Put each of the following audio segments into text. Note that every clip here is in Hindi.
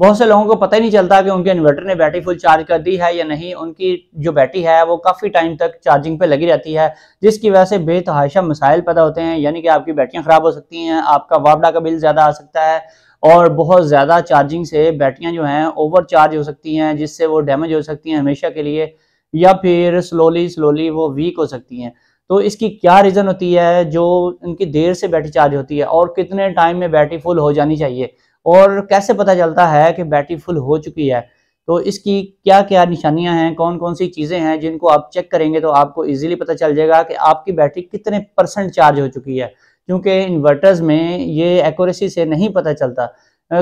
बहुत से लोगों को पता ही नहीं चलता कि उनके इन्वर्टर ने बैटरी फुल चार्ज कर दी है या नहीं उनकी जो बैटरी है वो काफ़ी टाइम तक चार्जिंग पे लगी रहती है जिसकी वजह से बेतहाशा मसाइल पैदा होते हैं यानी कि आपकी बैटरियां ख़राब हो सकती हैं आपका वापडा का बिल ज़्यादा आ सकता है और बहुत ज़्यादा चार्जिंग से बैटरियाँ जो हैं ओवर चार्ज हो सकती हैं जिससे वो डैमेज हो सकती हैं हमेशा के लिए या फिर स्लोली स्लोली वो वीक हो सकती हैं तो इसकी क्या रीज़न होती है जो इनकी देर से बैटरी चार्ज होती है और कितने टाइम में बैटरी फुल हो जानी चाहिए और कैसे पता चलता है कि बैटरी फुल हो चुकी है तो इसकी क्या क्या निशानियां हैं कौन कौन सी चीज़ें हैं जिनको आप चेक करेंगे तो आपको इजीली पता चल जाएगा कि आपकी बैटरी कितने परसेंट चार्ज हो चुकी है क्योंकि इन्वर्टर्स में ये एक्यूरेसी से नहीं पता चलता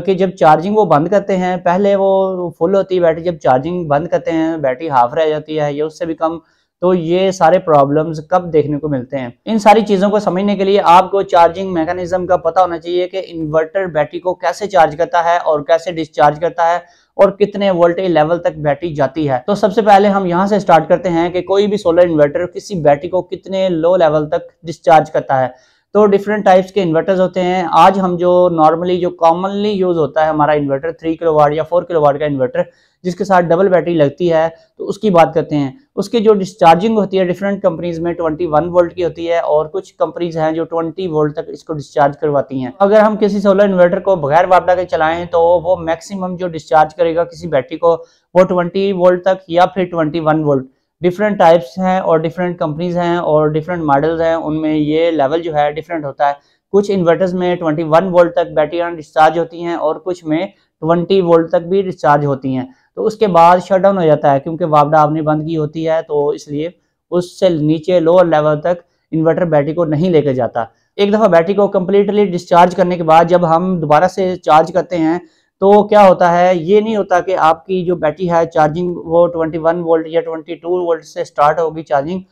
कि जब चार्जिंग वो बंद करते हैं पहले वो फुल होती है बैटरी जब चार्जिंग बंद करते हैं बैटरी हाफ रह जाती है या उससे भी कम तो ये सारे प्रॉब्लम्स कब देखने को मिलते हैं इन सारी चीज़ों को समझने के लिए आपको चार्जिंग मैकेनिज्म का पता होना चाहिए कि इन्वर्टर बैटरी को कैसे चार्ज करता है और कैसे डिस्चार्ज करता है और कितने वोल्टेज लेवल तक बैटरी जाती है तो सबसे पहले हम यहाँ से स्टार्ट करते हैं कि कोई भी सोलर इन्वर्टर किसी बैटरी को कितने लो लेवल तक डिस्चार्ज करता है तो डिफरेंट टाइप्स के इन्वर्टर्स होते हैं आज हम जो नॉर्मली जो कॉमनली यूज़ होता है हमारा इन्वर्टर थ्री किलो वार्ड या फोर किलो वार्ड का इन्वर्टर जिसके साथ डबल बैटरी लगती है तो उसकी बात करते हैं उसकी जो डिस्चार्जिंग होती है डिफरेंट कंपनीज में ट्वेंटी वन वोल्ट की होती है और कुछ कंपनीज हैं जो ट्वेंटी वोल्ट तक इसको डिस्चार्ज करवाती हैं अगर हम किसी सोलर इन्वर्टर को बगैर वापडा के चलाएं तो वो मैक्सिमम जो डिस्चार्ज करेगा किसी बैटरी को वो ट्वेंटी वोल्ट तक या फिर वन वोल्ट डिफरेंट टाइप्स हैं और डिफरेंट कंपनीज हैं और डिफरेंट मॉडल्स हैं उनमें ये लेवल जो है डिफरेंट होता है कुछ इन्वर्टर्स में 21 वोल्ट तक बैटरियाँ डिस्चार्ज होती हैं और कुछ में 20 वोल्ट तक भी डिस्चार्ज होती हैं तो उसके बाद शट डाउन हो जाता है क्योंकि वापडा आपने बंद की होती है तो इसलिए उससे नीचे लोअर लेवल तक इन्वर्टर बैटरी को नहीं लेकर जाता एक दफ़ा बैटरी को कम्प्लीटली डिस्चार्ज करने के बाद जब हम दोबारा से चार्ज करते हैं तो क्या होता है ये नहीं होता कि आपकी जो बैटरी है चार्जिंग वो 21 वोल्ट या 22 वोल्ट से स्टार्ट होगी चार्जिंग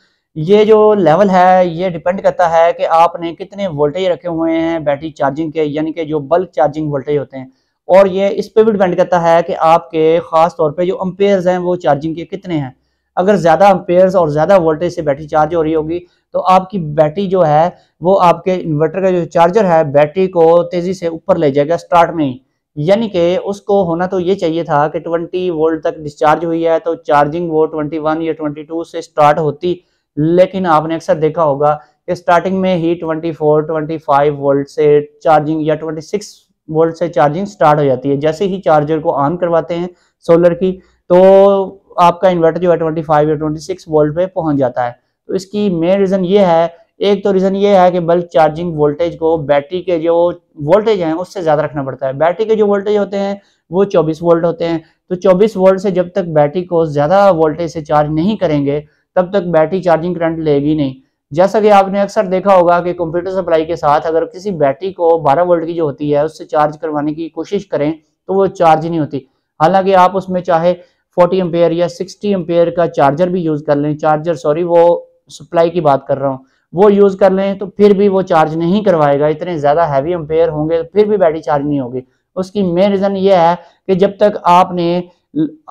ये जो लेवल है ये डिपेंड करता है कि आपने कितने वोल्टेज रखे हुए हैं बैटरी चार्जिंग के यानी कि जो बल्क चार्जिंग वोल्टेज होते हैं और ये इस पर भी डिपेंड करता है कि आपके ख़ास तौर पर जो अम्पेयर्स हैं वो चार्जिंग के कितने हैं अगर ज़्यादा अम्पेयर्स और ज़्यादा वोल्टेज से बैटरी चार्ज हो रही होगी तो आपकी बैटरी जो है वो आपके इन्वर्टर का जो चार्जर है बैटरी को तेज़ी से ऊपर ले जाएगा स्टार्ट में ही यानी कि उसको होना तो ये चाहिए था कि 20 वोल्ट तक डिस्चार्ज हुई है तो चार्जिंग वो 21 या 22 से स्टार्ट होती लेकिन आपने अक्सर देखा होगा कि स्टार्टिंग में ही 24 25 वोल्ट से चार्जिंग या 26 वोल्ट से चार्जिंग स्टार्ट हो जाती है जैसे ही चार्जर को ऑन करवाते हैं सोलर की तो आपका इन्वर्टर जो है ट्वेंटी या ट्वेंटी वोल्ट पे पहुंच जाता है तो इसकी मेन रीज़न ये है एक तो रीज़न ये है कि बल्क चार्जिंग वोल्टेज को बैटरी के जो वोल्टेज है उससे ज़्यादा रखना पड़ता है बैटरी के जो वोल्टेज होते हैं वो 24 वोल्ट होते हैं तो 24 वोल्ट से जब तक बैटरी को ज़्यादा वोल्टेज से चार्ज नहीं करेंगे तब तक बैटरी चार्जिंग करंट लेगी नहीं जैसा कि आपने अक्सर देखा होगा कि कंप्यूटर सप्लाई के साथ अगर किसी बैटरी को 12 वोल्ट की जो होती है उससे चार्ज करवाने की कोशिश करें तो वो चार्ज नहीं होती हालांकि आप उसमें चाहे 40 एम्पेयर या 60 एम्पेयर का चार्जर भी यूज़ कर लें चार्जर सॉरी वो सप्लाई की बात कर रहा हूँ वो यूज़ कर लें तो फिर भी वो चार्ज नहीं करवाएगा इतने ज़्यादा हैवी एम्पेयर होंगे तो फिर भी बैटरी चार्ज नहीं होगी उसकी मेन रीज़न ये है कि जब तक आपने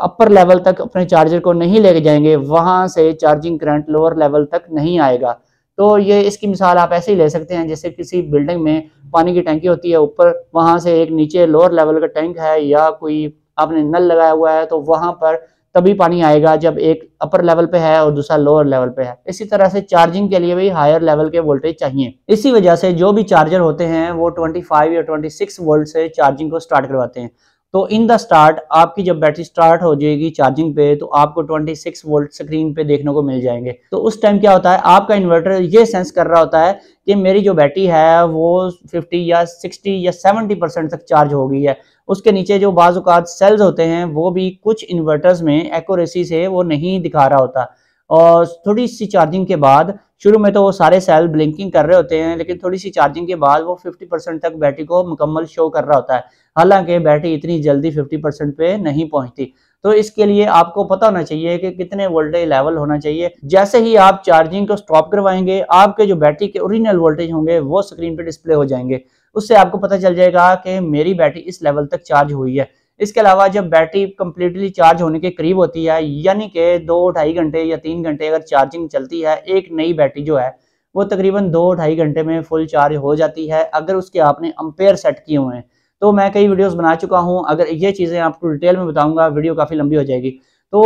अपर लेवल तक अपने चार्जर को नहीं लेके जाएंगे वहां से चार्जिंग करंट लोअर लेवल तक नहीं आएगा तो ये इसकी मिसाल आप ऐसे ही ले सकते हैं जैसे किसी बिल्डिंग में पानी की टैंकी होती है ऊपर वहां से एक नीचे लोअर लेवल का टैंक है या कोई आपने नल लगाया हुआ है तो वहां पर तभी पानी आएगा जब एक अपर लेवल पे है और दूसरा लोअर लेवल पे है इसी तरह से चार्जिंग के लिए भी हायर लेवल के वोल्टेज चाहिए इसी वजह से जो भी चार्जर होते हैं वो 25 या 26 वोल्ट से चार्जिंग को स्टार्ट करवाते हैं तो इन द स्टार्ट आपकी जब बैटरी स्टार्ट हो जाएगी चार्जिंग पे तो आपको 26 वोल्ट स्क्रीन पे देखने को मिल जाएंगे तो उस टाइम क्या होता है आपका इन्वर्टर ये सेंस कर रहा होता है कि मेरी जो बैटरी है वो 50 या 60 या 70 परसेंट तक चार्ज हो गई है उसके नीचे जो बाज़ात सेल्स होते हैं वो भी कुछ इन्वर्टर्स में एक्यूरेसी से वो नहीं दिखा रहा होता और थोड़ी सी चार्जिंग के बाद शुरू में तो वो सारे सेल ब्लिंकिंग कर रहे होते हैं लेकिन थोड़ी सी चार्जिंग के बाद वो 50 परसेंट तक बैटरी को मुकम्मल शो कर रहा होता है हालांकि बैटरी इतनी जल्दी 50 परसेंट पे नहीं पहुंचती तो इसके लिए आपको पता होना चाहिए कि कितने वोल्टेज लेवल होना चाहिए जैसे ही आप चार्जिंग को स्टॉप करवाएंगे आपके जो बैटरी के ओरिजिनल वोल्टेज होंगे वो स्क्रीन पे डिस्प्ले हो जाएंगे उससे आपको पता चल जाएगा कि मेरी बैटरी इस लेवल तक चार्ज हुई है इसके अलावा जब बैटरी कम्प्लीटली चार्ज होने के करीब होती है यानी कि दो ढाई घंटे या तीन घंटे अगर चार्जिंग चलती है एक नई बैटरी जो है वो तकरीबन दो ढाई घंटे में फुल चार्ज हो जाती है अगर उसके आपने अम्पेयर सेट किए हुए हैं तो मैं कई वीडियोस बना चुका हूं अगर ये चीज़ें आपको डिटेल में बताऊंगा वीडियो काफ़ी लंबी हो जाएगी तो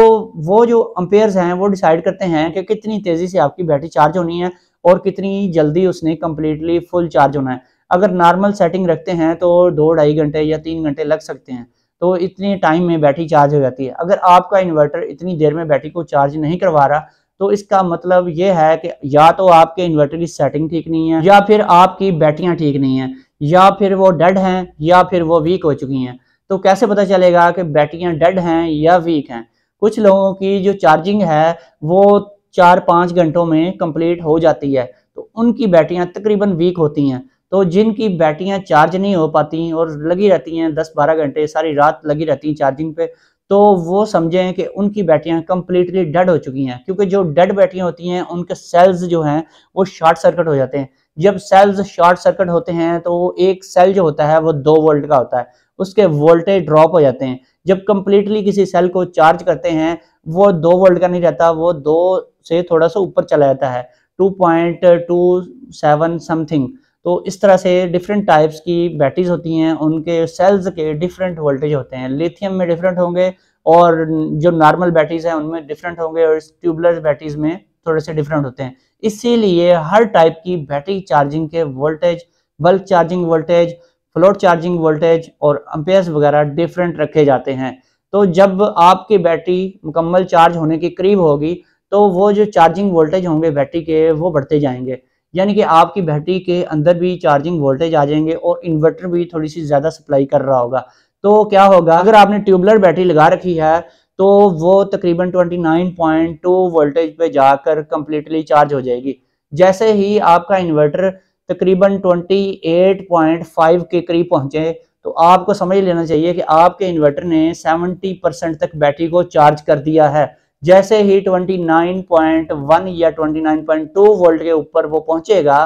वो जो अम्पेयर्स हैं वो डिसाइड करते हैं कि कितनी तेज़ी से आपकी बैटरी चार्ज होनी है और कितनी जल्दी उसने कम्प्लीटली फुल चार्ज होना है अगर नॉर्मल सेटिंग रखते हैं तो दो ढाई घंटे या तीन घंटे लग सकते हैं तो इतने टाइम में बैटरी चार्ज हो जाती है अगर आपका इन्वर्टर इतनी देर में बैटरी को चार्ज नहीं करवा रहा तो इसका मतलब यह है कि या तो आपके इन्वर्टर की सेटिंग ठीक नहीं है या फिर आपकी बैटरियां ठीक नहीं है या फिर वो डेड हैं या फिर वो वीक हो चुकी हैं तो कैसे पता चलेगा कि बैटरियां डेड हैं या वीक हैं कुछ लोगों की जो चार्जिंग है वो चार पाँच घंटों में कंप्लीट हो जाती है तो उनकी बैटरियां तकरीबन वीक होती हैं तो जिनकी बैटरियाँ चार्ज नहीं हो पाती और लगी रहती हैं दस बारह घंटे सारी रात लगी रहती हैं चार्जिंग पे तो वो समझें कि उनकी बैटरियाँ कम्प्लीटली डेड हो चुकी हैं क्योंकि जो डेड बैटरियाँ होती हैं उनके सेल्स जो हैं वो शॉर्ट सर्किट हो जाते हैं जब सेल्स शॉर्ट सर्किट होते हैं तो एक सेल जो होता है वो दो वोल्ट का होता है उसके वोल्टेज ड्रॉप हो जाते हैं जब कम्प्लीटली किसी सेल को चार्ज करते हैं वो दो वोल्ट का नहीं रहता वो दो से थोड़ा सा ऊपर चला जाता है two point two seven something तो इस तरह से डिफरेंट टाइप्स की बैटरीज होती हैं उनके सेल्स के डिफरेंट वोल्टेज होते हैं लिथियम में डिफरेंट होंगे और जो नॉर्मल बैटरीज हैं उनमें डिफरेंट होंगे और ट्यूबलर बैटरीज में थोड़े से डिफरेंट होते हैं इसीलिए हर टाइप की बैटरी चार्जिंग के voltage bulk charging voltage float charging voltage और अम्पेयर वगैरह डिफरेंट रखे जाते हैं तो जब आपकी बैटरी मुकम्मल चार्ज होने के करीब होगी तो वो जो चार्जिंग वोल्टेज होंगे बैटरी के वो बढ़ते जाएंगे यानी कि आपकी बैटरी के अंदर भी चार्जिंग वोल्टेज आ जाएंगे और इन्वर्टर भी थोड़ी सी ज़्यादा सप्लाई कर रहा होगा तो क्या होगा अगर आपने ट्यूबलर बैटरी लगा रखी है तो वो तकरीबन 29.2 वोल्टेज पे जाकर कम्प्लीटली चार्ज हो जाएगी जैसे ही आपका इन्वर्टर तकरीबन 28.5 के करीब पहुंचे तो आपको समझ लेना चाहिए कि आपके इन्वर्टर ने 70 परसेंट तक बैटरी को चार्ज कर दिया है जैसे ही 29.1 या 29.2 वोल्ट के ऊपर वो पहुंचेगा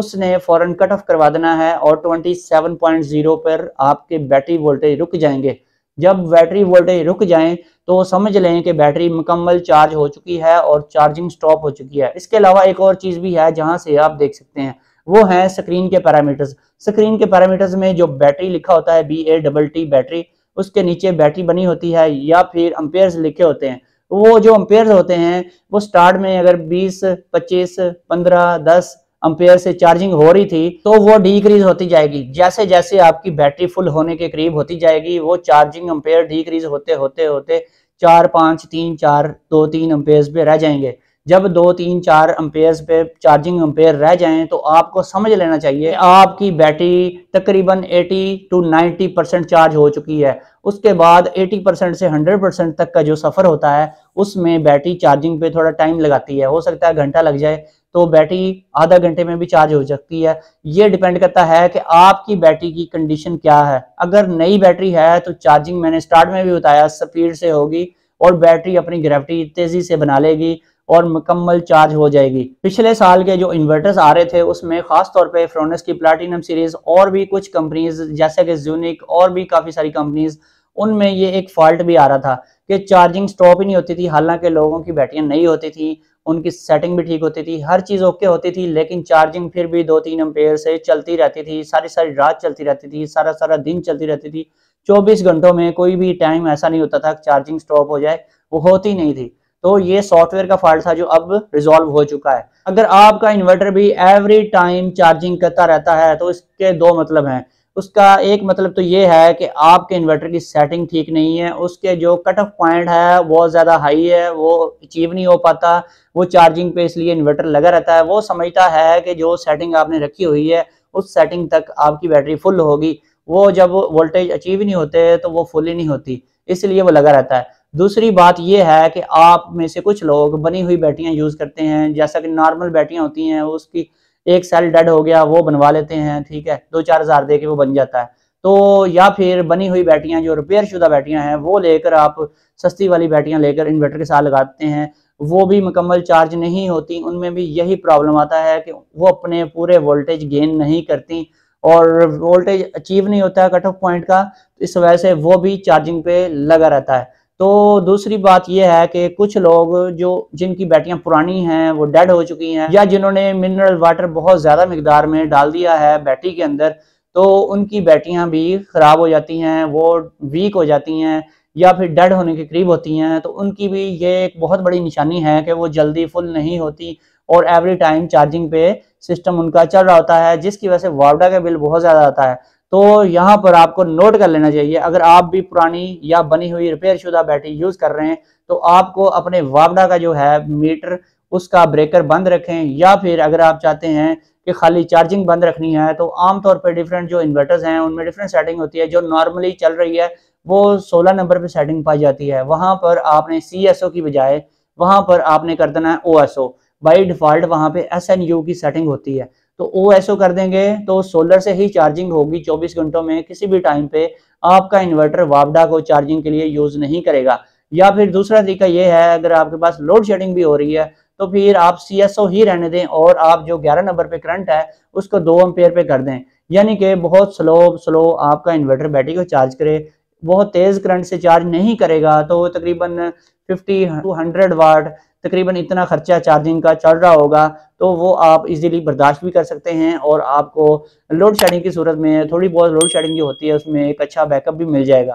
उसने फॉरन कट ऑफ करवा देना है और 27.0 पर आपके बैटरी वोल्टेज रुक जाएंगे जब बैटरी वोल्टेज रुक जाए तो समझ लें कि बैटरी मुकम्मल चार्ज हो चुकी है और चार्जिंग स्टॉप हो चुकी है इसके अलावा एक और चीज़ भी है जहां से आप देख सकते हैं वो है स्क्रीन के पैरामीटर्स स्क्रीन के पैरामीटर्स में जो बैटरी लिखा होता है B A double T battery उसके नीचे बैटरी बनी होती है या फिर अंपेयर लिखे होते हैं वो जो अंपेयर होते हैं वो स्टार्ट में अगर 20, 25, 15, 10 अम्पेयर से चार्जिंग हो रही थी तो वो डिक्रीज होती जाएगी जैसे जैसे आपकी बैटरी फुल होने के करीब होती जाएगी वो चार्जिंग अम्पेयर डिक्रीज होते होते होते चार पाँच तीन चार दो तीन अम्पेयर पे रह जाएंगे जब दो तीन चार अम्पेयर्स पे चार्जिंग अम्पेयर रह जाएं तो आपको समझ लेना चाहिए आपकी बैटरी तकरीबन 80 टू 90 परसेंट चार्ज हो चुकी है उसके बाद 80 परसेंट से 100 परसेंट तक का जो सफ़र होता है उसमें बैटरी चार्जिंग पे थोड़ा टाइम लगाती है हो सकता है घंटा लग जाए तो बैटरी आधा घंटे में भी चार्ज हो सकती है ये डिपेंड करता है कि आपकी बैटरी की कंडीशन क्या है अगर नई बैटरी है तो चार्जिंग मैंने स्टार्ट में भी बताया स्पीड से होगी और बैटरी अपनी ग्रेविटी तेज़ी से बना लेगी और मुकम्मल चार्ज हो जाएगी पिछले साल के जो इन्वर्टर्स आ रहे थे उसमें खास तौर पे फ्रोनस की प्लाटिनम सीरीज और भी कुछ कंपनीज जैसे कि जूनिक और भी काफ़ी सारी कंपनीज उनमें ये एक फॉल्ट भी आ रहा था कि चार्जिंग स्टॉप ही नहीं होती थी हालांकि लोगों की बैटरियाँ नहीं होती थी उनकी सेटिंग भी ठीक होती थी हर चीज़ ओके होती थी लेकिन चार्जिंग फिर भी दो तीन अम्पेयर से चलती रहती थी सारी सारी रात चलती रहती थी सारा सारा दिन चलती रहती थी चौबीस घंटों में कोई भी टाइम ऐसा नहीं होता था चार्जिंग स्टॉप हो जाए वो होती नहीं थी तो ये सॉफ्टवेयर का फॉल्ट था जो अब रिजॉल्व हो चुका है अगर आपका इन्वर्टर भी एवरी टाइम चार्जिंग करता रहता है तो इसके दो मतलब हैं उसका एक मतलब तो ये है कि आपके इन्वर्टर की सेटिंग ठीक नहीं है उसके जो कट ऑफ पॉइंट है वो ज़्यादा हाई है वो अचीव नहीं हो पाता वो चार्जिंग पे इसलिए इन्वर्टर लगा रहता है वो समझता है कि जो सेटिंग आपने रखी हुई है उस सेटिंग तक आपकी बैटरी फुल होगी वो जब वोल्टेज अचीव नहीं होते तो वो फुल ही नहीं होती इसलिए वो लगा रहता है दूसरी बात यह है कि आप में से कुछ लोग बनी हुई बैटियां यूज़ करते हैं जैसा कि नॉर्मल बैटियां होती हैं उसकी एक सेल डेड हो गया वो बनवा लेते हैं ठीक है दो चार हज़ार दे के वो बन जाता है तो या फिर बनी हुई बैटियां जो रिपेयर शुदा बैटियां हैं वो लेकर आप सस्ती वाली बैटियां लेकर इन्वर्टर के साथ लगाते हैं वो भी मुकम्मल चार्ज नहीं होती उनमें भी यही प्रॉब्लम आता है कि वो अपने पूरे वोल्टेज गेन नहीं करती और वोल्टेज अचीव नहीं होता है कट ऑफ पॉइंट का इस वजह से वो भी चार्जिंग पे लगा रहता है तो दूसरी बात यह है कि कुछ लोग जो जिनकी बैटरियां पुरानी हैं वो डेड हो चुकी हैं या जिन्होंने मिनरल वाटर बहुत ज़्यादा मकदार में डाल दिया है बैटरी के अंदर तो उनकी बैटरियां भी ख़राब हो जाती हैं वो वीक हो जाती हैं या फिर डेड होने के करीब होती हैं तो उनकी भी ये एक बहुत बड़ी निशानी है कि वो जल्दी फुल नहीं होती और एवरी टाइम चार्जिंग पे सिस्टम उनका चल रहा होता है जिसकी वजह से वावडा का बिल बहुत ज़्यादा आता है तो यहाँ पर आपको नोट कर लेना चाहिए अगर आप भी पुरानी या बनी हुई रिपेयर शुदा बैटरी यूज़ कर रहे हैं तो आपको अपने वापडा का जो है मीटर उसका ब्रेकर बंद रखें या फिर अगर आप चाहते हैं कि खाली चार्जिंग बंद रखनी है तो आमतौर पर डिफरेंट जो इन्वर्टर्स हैं उनमें डिफरेंट सेटिंग होती है जो नॉर्मली चल रही है वो 16 नंबर पे सेटिंग पाई जाती है वहाँ पर आपने सी की बजाय वहां पर आपने कर देना है ओ बाई डिफ़ॉल्ट वहां पे एस की सेटिंग होती है तो ओ एस ओ कर देंगे तो सोलर से ही चार्जिंग होगी 24 घंटों में किसी भी टाइम पे आपका इन्वर्टर वापडा को चार्जिंग के लिए यूज नहीं करेगा या फिर दूसरा तरीका ये है अगर आपके पास लोड शेडिंग भी हो रही है तो फिर आप सी एस ओ ही रहने दें और आप जो 11 नंबर पे करंट है उसको दो एम्पेयर पे कर दें यानी कि बहुत स्लो स्लो आपका इन्वर्टर बैटरी को चार्ज करे बहुत तेज करंट से चार्ज नहीं करेगा तो तकरीबन फिफ्टी टू हंड्रेड वाट तकरीबन इतना खर्चा चार्जिंग का चल रहा होगा तो वो आप इजीली बर्दाश्त भी कर सकते हैं और आपको लोड शेडिंग की सूरत में थोड़ी बहुत लोड शेडिंग जो होती है उसमें एक अच्छा बैकअप भी मिल जाएगा